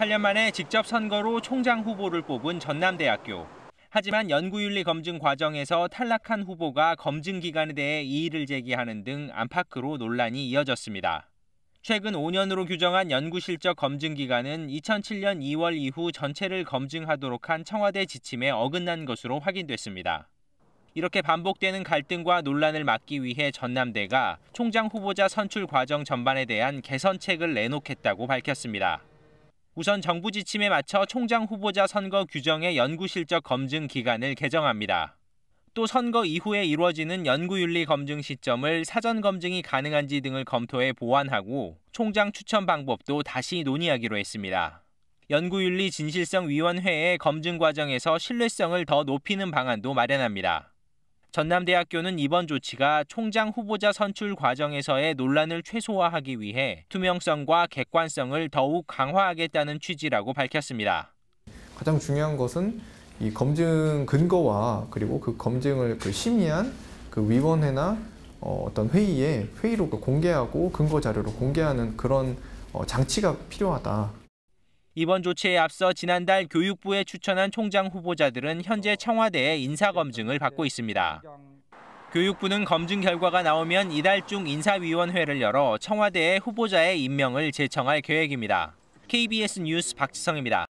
8년 만에 직접 선거로 총장 후보를 뽑은 전남대학교. 하지만 연구윤리 검증 과정에서 탈락한 후보가 검증 기간에 대해 이의를 제기하는 등 안팎으로 논란이 이어졌습니다. 최근 5년으로 규정한 연구 실적 검증 기간은 2007년 2월 이후 전체를 검증하도록 한 청와대 지침에 어긋난 것으로 확인됐습니다. 이렇게 반복되는 갈등과 논란을 막기 위해 전남대가 총장 후보자 선출 과정 전반에 대한 개선책을 내놓겠다고 밝혔습니다. 우선 정부 지침에 맞춰 총장 후보자 선거 규정의 연구 실적 검증 기간을 개정합니다. 또 선거 이후에 이루어지는 연구윤리 검증 시점을 사전 검증이 가능한지 등을 검토해 보완하고 총장 추천 방법도 다시 논의하기로 했습니다. 연구윤리 진실성위원회의 검증 과정에서 신뢰성을 더 높이는 방안도 마련합니다. 전남대학교는 이번 조치가 총장 후보자 선출 과정에서의 논란을 최소화하기 위해 투명성과 객관성을 더욱 강화하겠다는 취지라고 밝혔습니다. 가장 중요한 것은 이 검증 근거와 그리고 그 검증을 그 심의한 그 위원회나 어, 떤 회의에 회의로 그 공개하고 근거 자료로 공개하는 그런 어, 장치가 필요하다. 이번 조치에 앞서 지난달 교육부에 추천한 총장 후보자들은 현재 청와대에 인사검증을 받고 있습니다. 교육부는 검증 결과가 나오면 이달 중 인사위원회를 열어 청와대의 후보자의 임명을 제청할 계획입니다. KBS 뉴스 박지성입니다.